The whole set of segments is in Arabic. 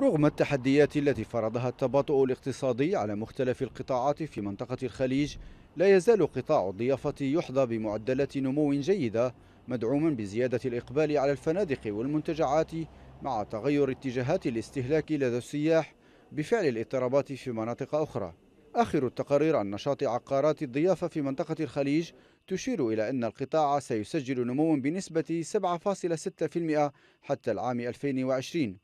رغم التحديات التي فرضها التباطؤ الاقتصادي على مختلف القطاعات في منطقة الخليج لا يزال قطاع الضيافة يحظى بمعدلات نمو جيدة مدعوما بزيادة الإقبال على الفنادق والمنتجعات مع تغير اتجاهات الاستهلاك لدى السياح بفعل الاضطرابات في مناطق أخرى آخر التقارير عن نشاط عقارات الضيافة في منطقة الخليج تشير إلى أن القطاع سيسجل نمو بنسبة 7.6% حتى العام 2020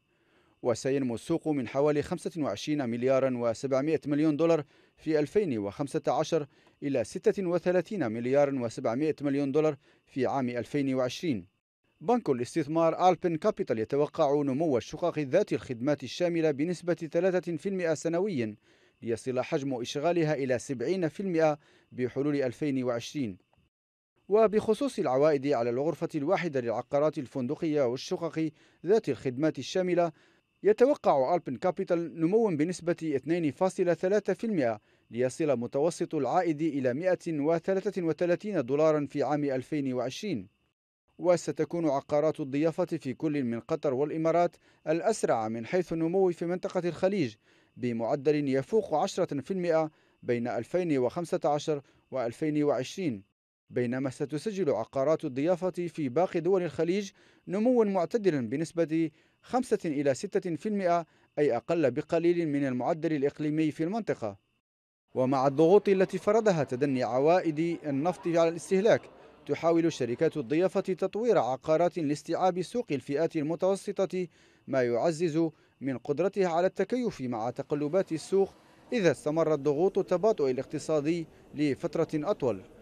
وسينمو السوق من حوالي 25 مليار و700 مليون دولار في 2015 إلى 36 مليار و700 مليون دولار في عام 2020 بنك الاستثمار ألبن كابيتال يتوقع نمو الشقق ذات الخدمات الشاملة بنسبة 3% سنويا ليصل حجم إشغالها إلى 70% بحلول 2020 وبخصوص العوائد على الغرفة الواحدة للعقارات الفندقية والشقق ذات الخدمات الشاملة يتوقع ألبن كابيتال نمو بنسبة 2.3% ليصل متوسط العائد إلى 133 دولارا في عام 2020 وستكون عقارات الضيافة في كل من قطر والإمارات الأسرع من حيث النمو في منطقة الخليج بمعدل يفوق 10% بين 2015 و 2020 بينما ستسجل عقارات الضيافة في باقي دول الخليج نمو معتدلا بنسبة 5 إلى 6% أي أقل بقليل من المعدل الإقليمي في المنطقة ومع الضغوط التي فرضها تدني عوائد النفط على الاستهلاك تحاول شركات الضيافة تطوير عقارات لاستيعاب سوق الفئات المتوسطة ما يعزز من قدرتها على التكيف مع تقلبات السوق إذا استمرت ضغوط التباطؤ الاقتصادي لفترة أطول